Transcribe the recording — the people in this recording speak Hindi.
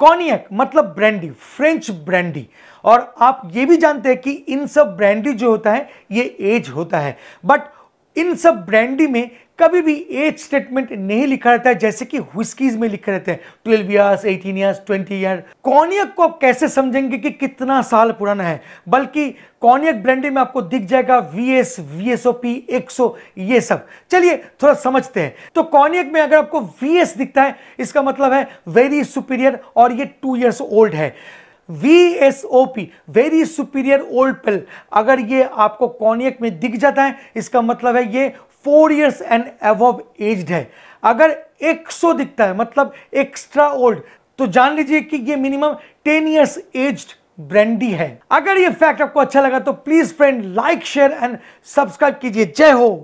कॉनियक मतलब ब्रांडी फ्रेंच ब्रांडी और आप ये भी जानते हैं कि इन सब ब्रांडी जो होता है ये एज होता है बट इन सब ब्रांडी में कभी भी एज स्टेटमेंट नहीं लिखा रहता है जैसे कि हुस्कीज में लिखे रहते हैं twelve years eighteen years twenty year cognac को आप कैसे समझेंगे कि कितना साल पुराना है बल्कि कॉनियक ब्रांडी में आपको दिख जाएगा V S V S O P एक सौ ये सब चलिए थोड़ा समझते हैं तो कॉनियक में अगर आपको वी एस दिखता है इसका मतलब है वेरी सुपीरियर और ये टू ईयर्स ओल्ड है V very superior old pale अगर ये आपको कॉनियक में दिख जाता है इसका मतलब है ये फोर ईयर्स एंड एव एज्ड है अगर 100 दिखता है मतलब एक्स्ट्रा ओल्ड तो जान लीजिए कि ये मिनिमम 10 ईयर्स एज्ड ब्रांडी है अगर ये फैक्ट आपको अच्छा लगा तो please friend like share and subscribe कीजिए जय हो